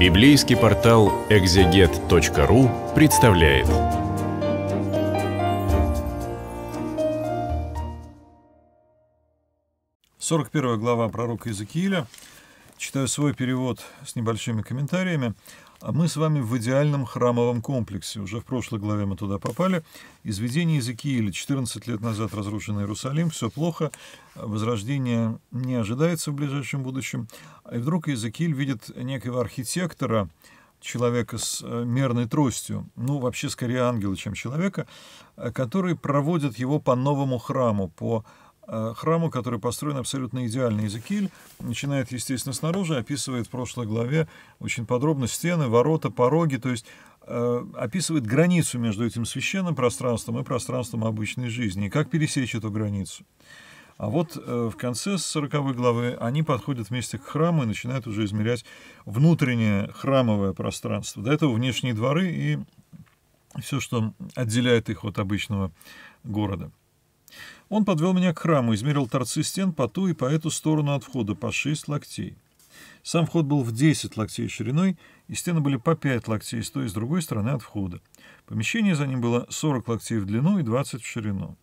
Библейский портал экзегет.ру представляет. Сорок первая глава пророка Иезекииля. Читаю свой перевод с небольшими комментариями. А мы с вами в идеальном храмовом комплексе. Уже в прошлой главе мы туда попали. Изведение из Икииля. 14 лет назад разрушенный Иерусалим. Все плохо. Возрождение не ожидается в ближайшем будущем. А и вдруг Иезекииль видит некого архитектора, человека с э, мерной тростью, ну, вообще скорее ангела, чем человека, э, который проводит его по новому храму, по Э, храму, который построен абсолютно идеально. Иезекииль начинает, естественно, снаружи, описывает в прошлой главе очень подробно стены, ворота, пороги, то есть э, описывает границу между этим священным пространством и пространством обычной жизни, и как пересечь эту границу. А вот э, в конце 40 главы они подходят вместе к храму и начинают уже измерять внутреннее храмовое пространство. До этого внешние дворы и все, что отделяет их от обычного города. Он подвел меня к храму, измерил торцы стен по ту и по эту сторону от входа по 6 локтей. Сам вход был в 10 локтей шириной, и стены были по 5 локтей с той и с другой стороны от входа. Помещение за ним было 40 локтей в длину и 20 в ширину.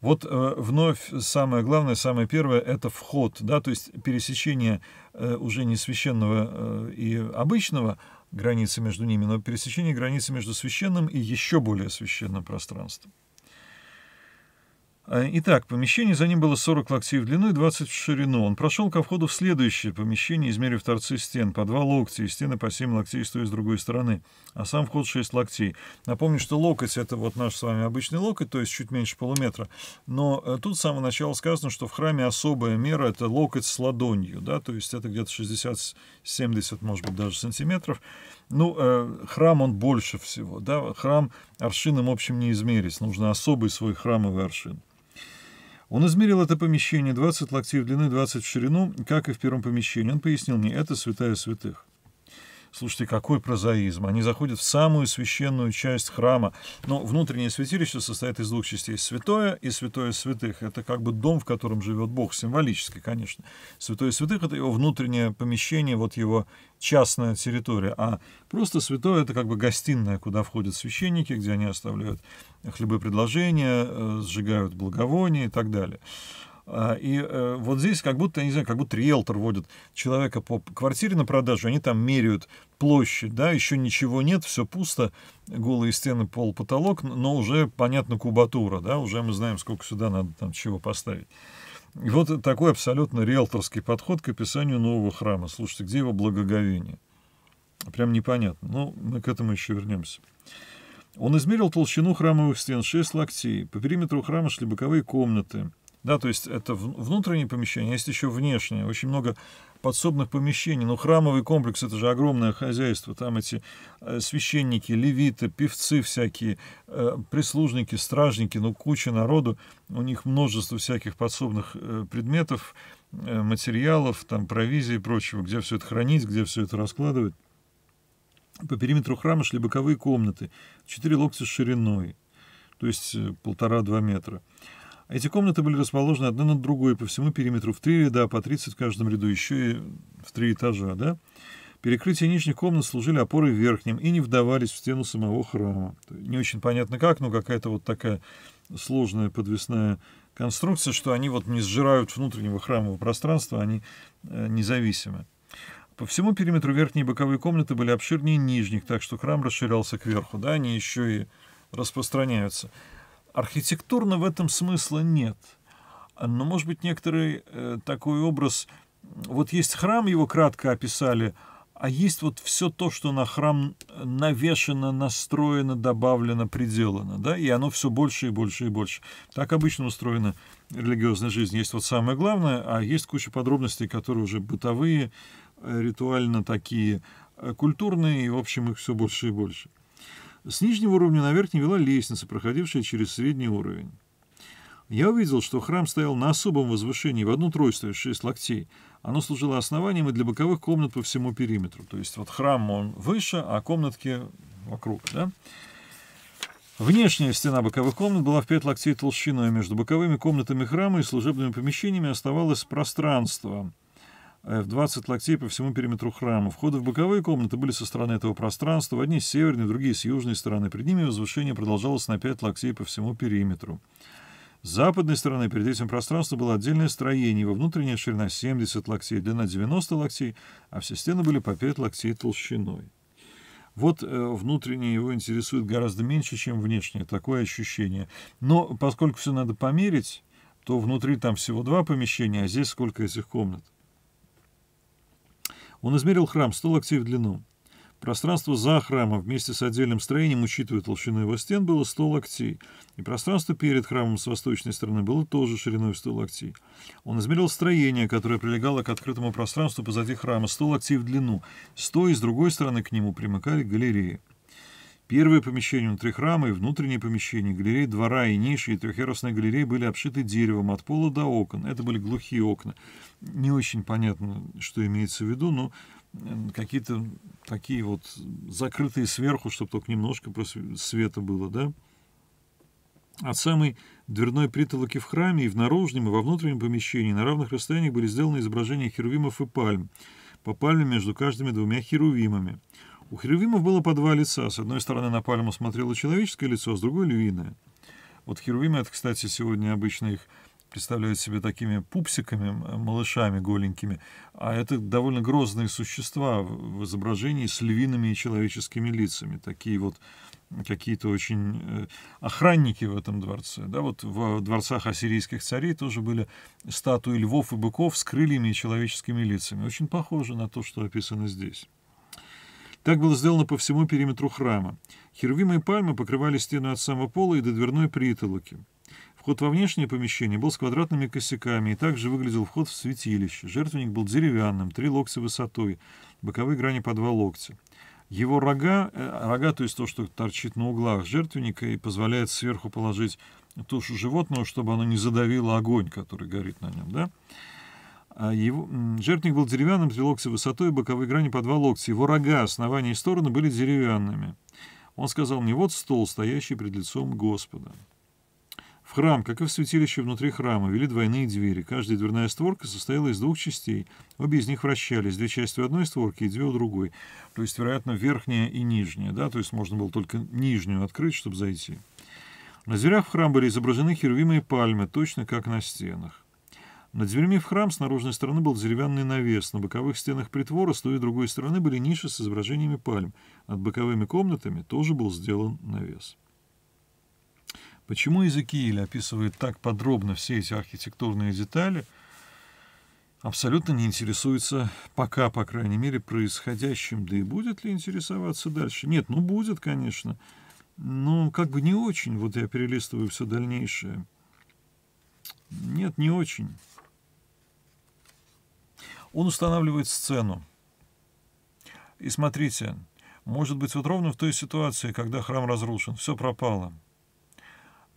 Вот э, вновь самое главное, самое первое — это вход, да, то есть пересечение э, уже не священного э, и обычного границы между ними, но пересечение границы между священным и еще более священным пространством. Э, итак, помещение за ним было 40 локтей в длину и 20 в ширину. Он прошел ко входу в следующее помещение, измерив торцы стен по 2 локтя, и стены по 7 локтей с той и с другой стороны, а сам вход 6 локтей. Напомню, что локоть — это вот наш с вами обычный локоть, то есть чуть меньше полуметра. Но э, тут с самого начала сказано, что в храме особая мера — это локоть с ладонью, да, то есть это где-то 60-70, может быть, даже сантиметров. Ну, э, храм он больше всего, да, храм аршином общим не измерить, нужно особый свой храмовый аршин. Он измерил это помещение 20 локтей в длину и 20 в ширину, как и в первом помещении. Он пояснил мне, это святая святых. Слушайте, какой прозаизм. Они заходят в самую священную часть храма. Но внутреннее святилище состоит из двух частей. Святое и святое святых. Это как бы дом, в котором живет Бог, символически, конечно. Святое святых — это его внутреннее помещение, вот его частная территория. А просто святое — это как бы гостиная, куда входят священники, где они оставляют хлебы предложения, э, сжигают благовония и так далее. А, и э, вот здесь как будто, не знаю, как будто риэлтор водит человека по квартире на продажу, они там меряют площадь, да, еще ничего нет, все пусто, голые стены, пол, потолок, но уже, понятно, кубатура, да, уже мы знаем, сколько сюда надо там чего поставить. И вот такой абсолютно риэлторский подход к описанию нового храма. Слушайте, где его благоговение? Прям непонятно. Ну, мы к этому еще вернемся. Он измерил толщину храмовых стен 6 локтей. По периметру храма шли боковые комнаты. Да, то есть это внутреннее помещение, а есть еще внешнее. Очень много подсобных помещений. Но ну, храмовый комплекс – это же огромное хозяйство. Там эти э, священники, левиты, певцы всякие, э, прислужники, стражники, ну, куча народу. У них множество всяких подсобных э, предметов, материалов, там, провизии и прочего, где все это хранить, где все это раскладывать. По периметру храма шли боковые комнаты, четыре локтя шириной, то есть полтора-два метра. Эти комнаты были расположены одна над другой по всему периметру в три ряда, по 30 в каждом ряду, еще и в три этажа, да? Перекрытия нижних комнат служили опорой верхним и не вдавались в стену самого храма. Не очень понятно как, но какая-то вот такая сложная подвесная конструкция, что они вот не сжирают внутреннего храмового пространства, они э, независимы. По всему периметру верхние боковые комнаты были обширнее нижних, так что храм расширялся кверху, да, они еще и распространяются. Архитектурно в этом смысла нет. Но, может быть, некоторый э, такой образ... Вот есть храм, его кратко описали, а есть вот все то, что на храм навешено, настроено, добавлено, приделано, да, и оно все больше и больше и больше. Так обычно устроена религиозная жизнь. Есть вот самое главное, а есть куча подробностей, которые уже бытовые, э, ритуально такие, э, культурные, и, в общем, их все больше и больше. С нижнего уровня на верхний вела лестница, проходившая через средний уровень. Я увидел, что храм стоял на особом возвышении в одну тройство из шесть локтей. Оно служило основанием и для боковых комнат по всему периметру. То есть вот храм он выше, а комнатки вокруг. Да? Внешняя стена боковых комнат была в пять локтей толщиной. Между боковыми комнатами храма и служебными помещениями оставалось пространство – Э, в 20 локтей по всему периметру храма. Входы в боковые комнаты были со стороны этого пространства, одни с северной, другие с южной стороны. Перед ними возвышение продолжалось на 5 локтей по всему периметру. С западной стороны перед этим пространством было отдельное строение, его внутренняя ширина 70 локтей, длина 90 локтей, а все стены были по 5 локтей толщиной. Вот э, внутреннее его интересует гораздо меньше, чем внешнее, такое ощущение. Но поскольку все надо померить, то внутри там всего два помещения, а здесь сколько этих комнат? Он измерил храм 100 локтей в длину. Пространство за храмом вместе с отдельным строением, учитывая толщину его стен, было 100 локтей, и пространство перед храмом с восточной стороны было тоже шириной в 100 локтей. Он измерил строение, которое прилегало к открытому пространству позади храма, 100 локтей в длину, 100 и с другой стороны к нему примыкали галереи. Первое помещение внутри храма и внутренние помещения, галереи двора и ниши и трехъярусные галереи были обшиты деревом от пола до окон. Это были глухие окна. Не очень понятно, что имеется в виду, но какие-то такие вот закрытые сверху, чтобы только немножко света было, да? От самой дверной притолоки в храме и в наружном, и во внутреннем помещении на равных расстояниях были сделаны изображения херувимов и пальм, по пальме между каждыми двумя херувимами. У херувимов было по два лица. С одной стороны на пальму смотрело человеческое лицо, а с другой — львиное. Вот херувимы, это, кстати, сегодня обычно их представляют себе такими пупсиками, малышами голенькими, а это довольно грозные существа в изображении с львиными и человеческими лицами, такие вот какие-то очень э, охранники в этом дворце. Да, вот в дворцах ассирийских царей тоже были статуи львов и быков с крыльями и человеческими лицами. Очень похоже на то, что описано здесь. Так было сделано по всему периметру храма. и пальмы покрывали стену от самого пола и до дверной притолоки. Вход во внешнее помещение был с квадратными косяками, и также выглядел вход в святилище. Жертвенник был деревянным, три локтя высотой, боковые грани по два локтя. Его рога, э, рога, то есть то, что торчит на углах жертвенника и позволяет сверху положить тушу животного, чтобы оно не задавило огонь, который горит на нем, да? А его, жертвник был деревянным, стрелокся высотой, боковые грани по два локтя. Его рога, основания и стороны были деревянными. Он сказал мне, вот стол, стоящий перед лицом Господа. В храм, как и в святилище внутри храма, вели двойные двери. Каждая дверная створка состояла из двух частей. Обе из них вращались, две части у одной створки и две у другой. То есть, вероятно, верхняя и нижняя. Да? То есть можно было только нижнюю открыть, чтобы зайти. На зверях в храм были изображены херувимые пальмы, точно как на стенах. Над дверями в храм с наружной стороны был деревянный навес. На боковых стенах притвора с той и другой стороны были ниши с изображениями пальм. Над боковыми комнатами тоже был сделан навес. Почему Иезекииль описывает так подробно все эти архитектурные детали, абсолютно не интересуется пока, по крайней мере, происходящим. Да и будет ли интересоваться дальше? Нет, ну будет, конечно. Но как бы не очень. Вот я перелистываю все дальнейшее. Нет, не очень. Он устанавливает сцену. И смотрите, может быть, вот ровно в той ситуации, когда храм разрушен, все пропало.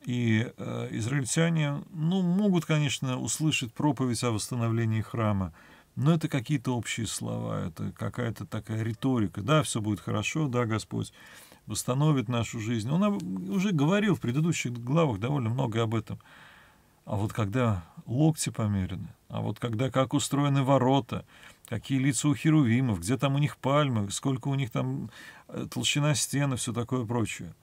И э, израильтяне, ну, могут, конечно, услышать проповедь о восстановлении храма, но это какие-то общие слова, это какая-то такая риторика. Да, все будет хорошо, да, Господь восстановит нашу жизнь. Он уже говорил в предыдущих главах довольно много об этом а вот когда локти померены, а вот когда как устроены ворота, какие лица у херувимов, где там у них пальмы, сколько у них там э, толщина стены, все такое прочее.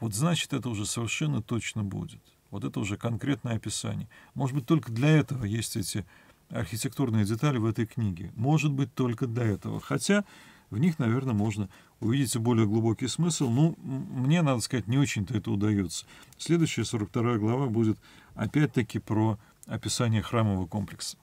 Вот значит, это уже совершенно точно будет. Вот это уже конкретное описание. Может быть, только для этого есть эти архитектурные детали в этой книге. Может быть, только для этого. Хотя в них, наверное, можно увидеть более глубокий смысл. Ну, мне, надо сказать, не очень-то это удается. Следующая 42 глава будет опять-таки про описание храмового комплекса.